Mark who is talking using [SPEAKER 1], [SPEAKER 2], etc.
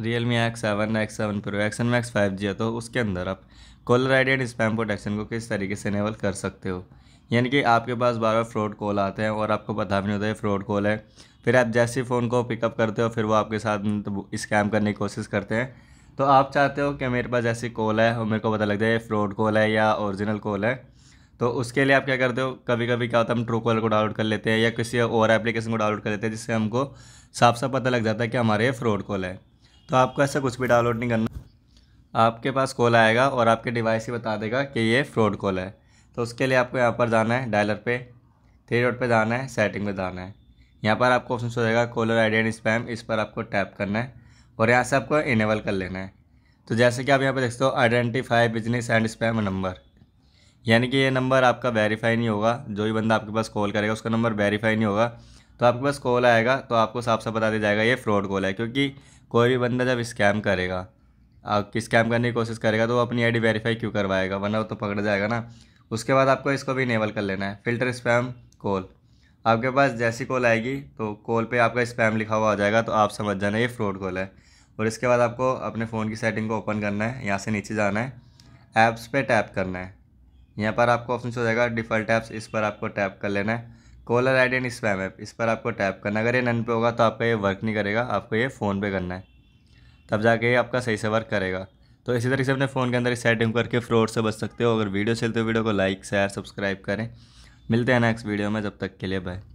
[SPEAKER 1] real Realme X seven X seven pro X N max five G है तो उसके अंदर आप caller I D and spam protection को किस तरीके से इनेबल कर सकते हो यानी कि आपके पास बार बार फ्रॉड कॉल आते हैं और आपको पता भी नहीं होता है फ्रॉड कॉल है फिर आप जैसे फ़ोन को पिकअप करते हो फिर वो आपके साथ स्कैम मतलब करने की कोशिश करते हैं तो आप चाहते हो कि मेरे पास ऐसी कॉल है और मेरे को पता लग जाए फ्रॉड कॉल है या ओरिजिनल कॉल है तो उसके लिए आप क्या करते हो कभी कभी क्या होता है हम ट्रू कॉलर को डाउनलोड कर लेते हैं या किसी और एप्लीकेशन को डाउनलोड कर लेते हैं जिससे हमको साफ साफ पता लग जाता है कि हमारे ये फ्रॉड कॉल है तो आपको ऐसा कुछ भी डाउनलोड नहीं करना आपके पास कॉल आएगा और आपके डिवाइस ही बता देगा कि ये फ्रॉड कॉल है तो उसके लिए आपको यहाँ पर जाना है डायलर पे थ्री रोड पे जाना है सेटिंग पे जाना है यहाँ पर आपको ऑप्शन सोचेगा कॉलर आई एंड स्पैम इस पर आपको टैप करना है और यहाँ से आपको इनेबल कर लेना है तो जैसे कि आप यहाँ पर देखते हो identify business and spam number यानी कि ये नंबर आपका वेरीफाई नहीं होगा जो भी बंदा आपके पास कॉल करेगा उसका नंबर वेरीफाई नहीं होगा तो आपके पास कॉल आएगा तो आपको साफ साफ बता दिया जाएगा ये फ्रॉड कॉल है क्योंकि कोई भी बंदा जब स्कैम करेगा आपकी स्कैम करने की कोशिश करेगा तो वो अपनी आईडी वेरीफाई क्यों करवाएगा वरना वो तो पकड़ जाएगा ना उसके बाद आपको इसको भी इनेबल कर लेना है फिल्टर स्पैम कॉल आपके पास जैसी कॉल आएगी तो कॉल पे आपका स्पैम लिखा हुआ आ जाएगा तो आप समझ जाना ये फ्रॉड कॉल है और इसके बाद आपको अपने फ़ोन की सेटिंग को ओपन करना है यहाँ से नीचे जाना है ऐप्स पर टैप करना है यहाँ पर आपको ऑप्शन हो जाएगा डिफल्ट ऐप्स इस पर आपको टैप कर लेना है caller I and spam app इस पर आपको टैप करना अगर ये नन पे होगा तो आपका ये वर्क नहीं करेगा आपको ये फ़ोन पे करना है तब जाके ये आपका सही से वर्क करेगा तो इसी तरीके से अपने फ़ोन के अंदर सेटिंग करके फ्रॉड से बच सकते हो अगर वीडियो चलते हो वीडियो को लाइक शेयर सब्सक्राइब करें मिलते हैं नेक्स्ट वीडियो में जब तक के लिए बाय